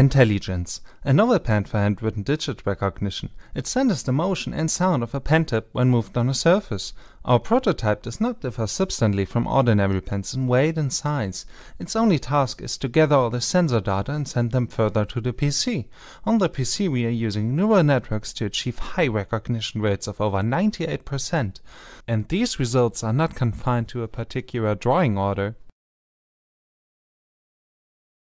Pentelligence, a novel pen for handwritten digit recognition. It senses the motion and sound of a pen tip when moved on a surface. Our prototype does not differ substantially from ordinary pens in weight and size. Its only task is to gather all the sensor data and send them further to the PC. On the PC we are using neural networks to achieve high recognition rates of over 98%. And these results are not confined to a particular drawing order.